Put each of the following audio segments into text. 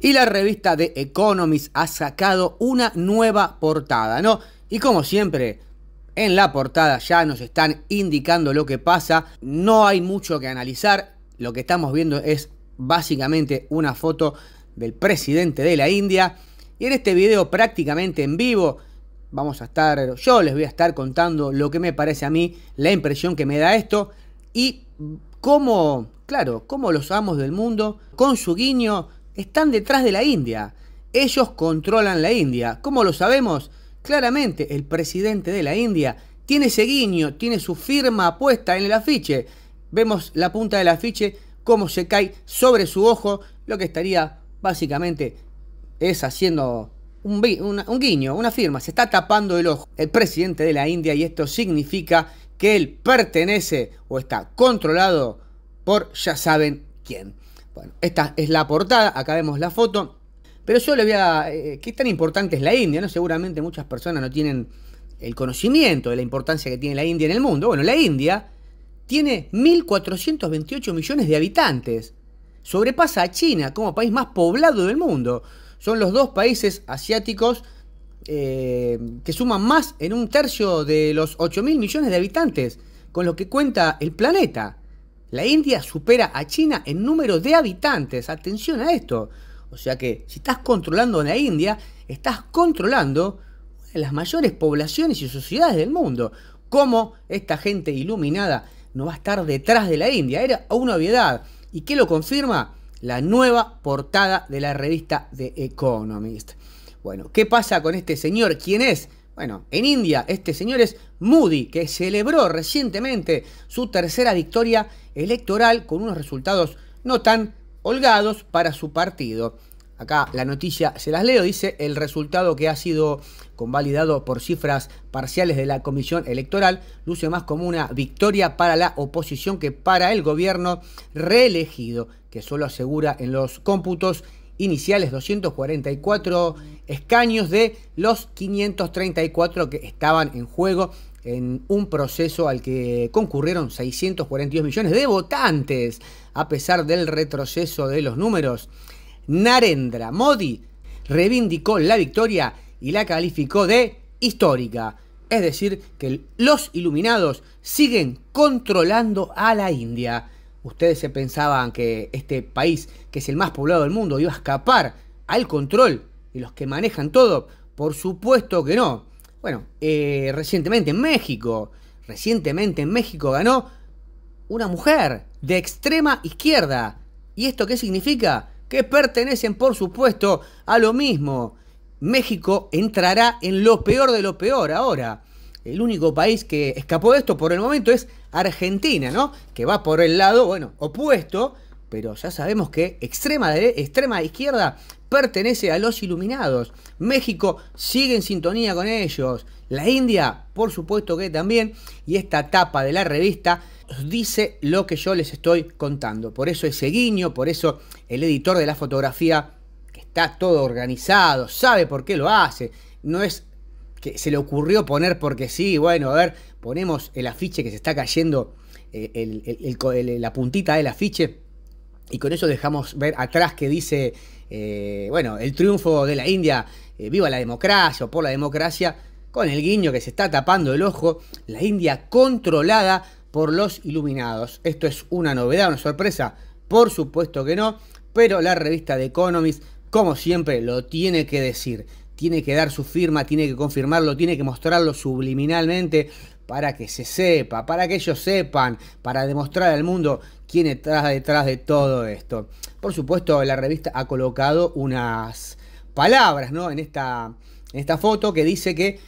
Y la revista The Economist ha sacado una nueva portada, ¿no? Y como siempre, en la portada ya nos están indicando lo que pasa, no hay mucho que analizar, lo que estamos viendo es básicamente una foto del presidente de la India. Y en este video prácticamente en vivo vamos a estar, yo les voy a estar contando lo que me parece a mí, la impresión que me da esto y cómo, claro, cómo los amos del mundo con su guiño están detrás de la India. Ellos controlan la India. ¿Cómo lo sabemos? Claramente, el presidente de la India tiene ese guiño, tiene su firma puesta en el afiche. Vemos la punta del afiche, cómo se cae sobre su ojo, lo que estaría básicamente es haciendo un, un, guiño, una firma, se está tapando el ojo el presidente de la India y esto significa que él pertenece o está controlado por ya saben quién esta es la portada, acá vemos la foto. Pero yo le voy a... Eh, ¿Qué tan importante es la India? ¿no? Seguramente muchas personas no tienen el conocimiento de la importancia que tiene la India en el mundo. Bueno, la India tiene 1.428 millones de habitantes. Sobrepasa a China como país más poblado del mundo. Son los dos países asiáticos eh, que suman más en un tercio de los 8.000 millones de habitantes con los que cuenta el planeta. La India supera a China en número de habitantes. Atención a esto. O sea que si estás controlando la India, estás controlando una de las mayores poblaciones y sociedades del mundo. ¿Cómo esta gente iluminada no va a estar detrás de la India? Era una obviedad. ¿Y qué lo confirma? La nueva portada de la revista The Economist. Bueno, ¿qué pasa con este señor? ¿Quién es? Bueno, en India, este señor es Moody, que celebró recientemente su tercera victoria electoral con unos resultados no tan holgados para su partido. Acá la noticia se las leo, dice el resultado que ha sido convalidado por cifras parciales de la comisión electoral luce más como una victoria para la oposición que para el gobierno reelegido, que solo asegura en los cómputos iniciales, 244 escaños de los 534 que estaban en juego en un proceso al que concurrieron 642 millones de votantes, a pesar del retroceso de los números. Narendra Modi reivindicó la victoria y la calificó de histórica. Es decir, que los iluminados siguen controlando a la India. Ustedes se pensaban que este país, que es el más poblado del mundo, iba a escapar al control de los que manejan todo. Por supuesto que no. Bueno, eh, recientemente en México, recientemente en México ganó una mujer de extrema izquierda. ¿Y esto qué significa? Que pertenecen, por supuesto, a lo mismo. México entrará en lo peor de lo peor ahora el único país que escapó de esto por el momento es Argentina, ¿no? Que va por el lado, bueno, opuesto, pero ya sabemos que extrema, extrema izquierda pertenece a los iluminados. México sigue en sintonía con ellos. La India, por supuesto que también. Y esta tapa de la revista dice lo que yo les estoy contando. Por eso ese guiño, por eso el editor de la fotografía, que está todo organizado, sabe por qué lo hace. No es que se le ocurrió poner porque sí, bueno, a ver, ponemos el afiche que se está cayendo, eh, la puntita del afiche, y con eso dejamos ver atrás que dice, eh, bueno, el triunfo de la India, eh, viva la democracia o por la democracia, con el guiño que se está tapando el ojo, la India controlada por los iluminados. ¿Esto es una novedad, una sorpresa? Por supuesto que no, pero la revista The Economist, como siempre, lo tiene que decir tiene que dar su firma, tiene que confirmarlo, tiene que mostrarlo subliminalmente para que se sepa, para que ellos sepan, para demostrar al mundo quién está detrás de todo esto. Por supuesto, la revista ha colocado unas palabras ¿no? en, esta, en esta foto que dice que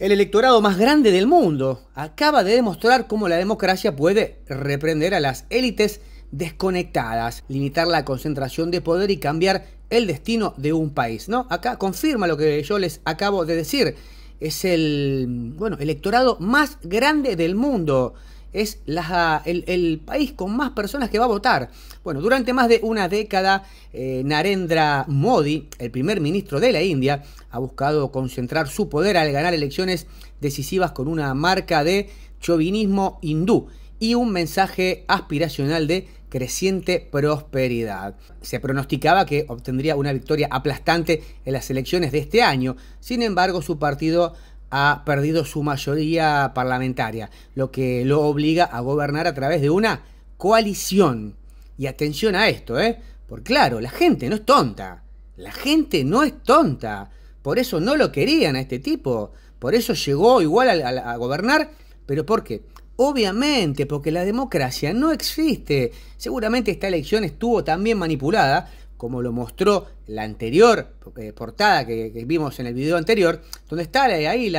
el electorado más grande del mundo acaba de demostrar cómo la democracia puede reprender a las élites desconectadas, limitar la concentración de poder y cambiar el destino de un país, ¿no? Acá confirma lo que yo les acabo de decir. Es el, bueno, electorado más grande del mundo. Es el, país con más personas que va a votar. Bueno, durante más de una década, eh, Narendra Modi, el primer ministro de la India, ha buscado concentrar su poder al ganar elecciones decisivas con una marca de chauvinismo hindú y un mensaje aspiracional de creciente prosperidad. Se pronosticaba que obtendría una victoria aplastante en las elecciones de este año, sin embargo su partido ha perdido su mayoría parlamentaria, lo que lo obliga a gobernar a través de una coalición. Y atención a esto, ¿eh? Porque claro, la gente no es tonta. La gente no es tonta. Por eso no lo querían a este tipo. Por eso llegó igual a, a gobernar. ¿Pero por qué? Obviamente, porque la democracia no existe. Seguramente esta elección estuvo también manipulada, como lo mostró la anterior eh, portada que, vimos en el video anterior, donde está ahí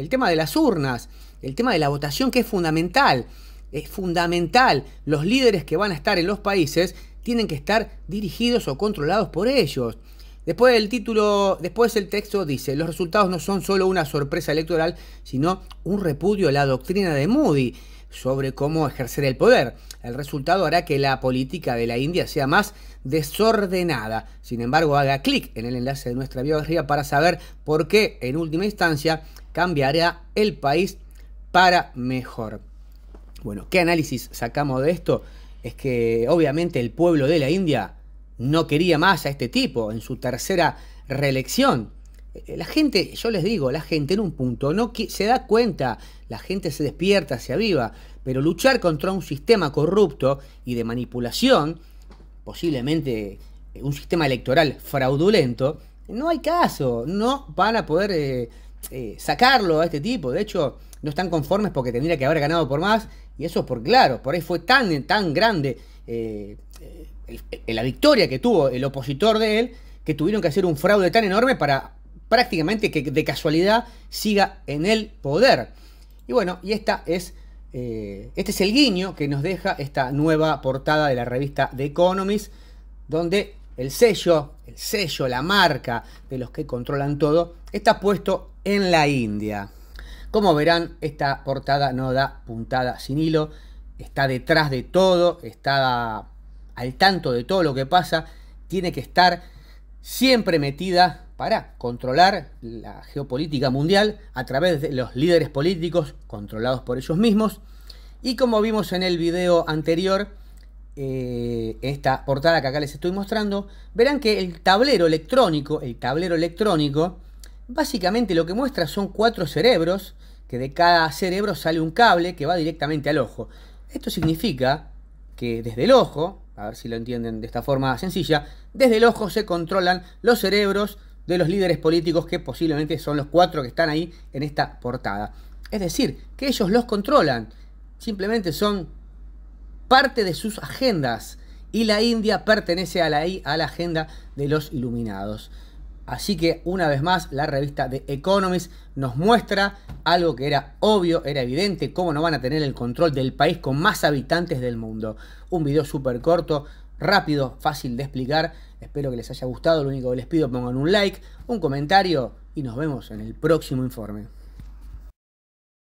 el tema de las urnas, el tema de la votación que es fundamental. Es fundamental. Los líderes que van a estar en los países tienen que estar dirigidos o controlados por ellos. Después del título, después el texto dice, los resultados no son solo una sorpresa electoral, sino un repudio a la doctrina de Moody sobre cómo ejercer el poder. El resultado hará que la política de la India sea más desordenada. Sin embargo, haga clic en el enlace de nuestra biografía para saber por qué, en última instancia, cambiará el país para mejor. Bueno, ¿qué análisis sacamos de esto? Es que obviamente el pueblo de la India no quería más a este tipo en su tercera reelección. Eh, la gente, yo les digo, la gente en un punto no se da cuenta, la gente se despierta, se aviva, pero luchar contra un sistema corrupto y de manipulación, posiblemente eh, un sistema electoral fraudulento, no hay caso, no van a poder eh, sacarlo a este tipo. De hecho, no están conformes porque tendría que haber ganado por más, y eso es por claro, por ahí fue tan, tan grande la victoria que tuvo el opositor de él, que tuvieron que hacer un fraude tan enorme para prácticamente que de casualidad siga en el poder. Y bueno, y esta es, eh, este es el guiño que nos deja esta nueva portada de la revista The Economist, donde el sello, el sello, la marca de los que controlan todo, está puesto en la India. Como verán, esta portada no da puntada sin hilo, está detrás de todo, está al tanto de todo lo que pasa, tiene que estar siempre metida para controlar la geopolítica mundial a través de los líderes políticos controlados por ellos mismos. Y como vimos en el video anterior, eh, esta portada que acá les estoy mostrando, verán que el tablero electrónico, el tablero electrónico, básicamente lo que muestra son cuatro cerebros, que de cada cerebro sale un cable que va directamente al ojo. Esto significa que desde el ojo, a ver si lo entienden de esta forma sencilla, desde el ojo se controlan los cerebros de los líderes políticos que posiblemente son los cuatro que están ahí en esta portada. Es decir, que ellos los controlan, simplemente son parte de sus agendas y la India pertenece a la, a la agenda de los iluminados. Así que una vez más la revista The Economist nos muestra algo que era obvio, era evidente, cómo no van a tener el control del país con más habitantes del mundo. Un video súper corto, rápido, fácil de explicar. Espero que les haya gustado, lo único que les pido pongan un like, un comentario y nos vemos en el próximo informe.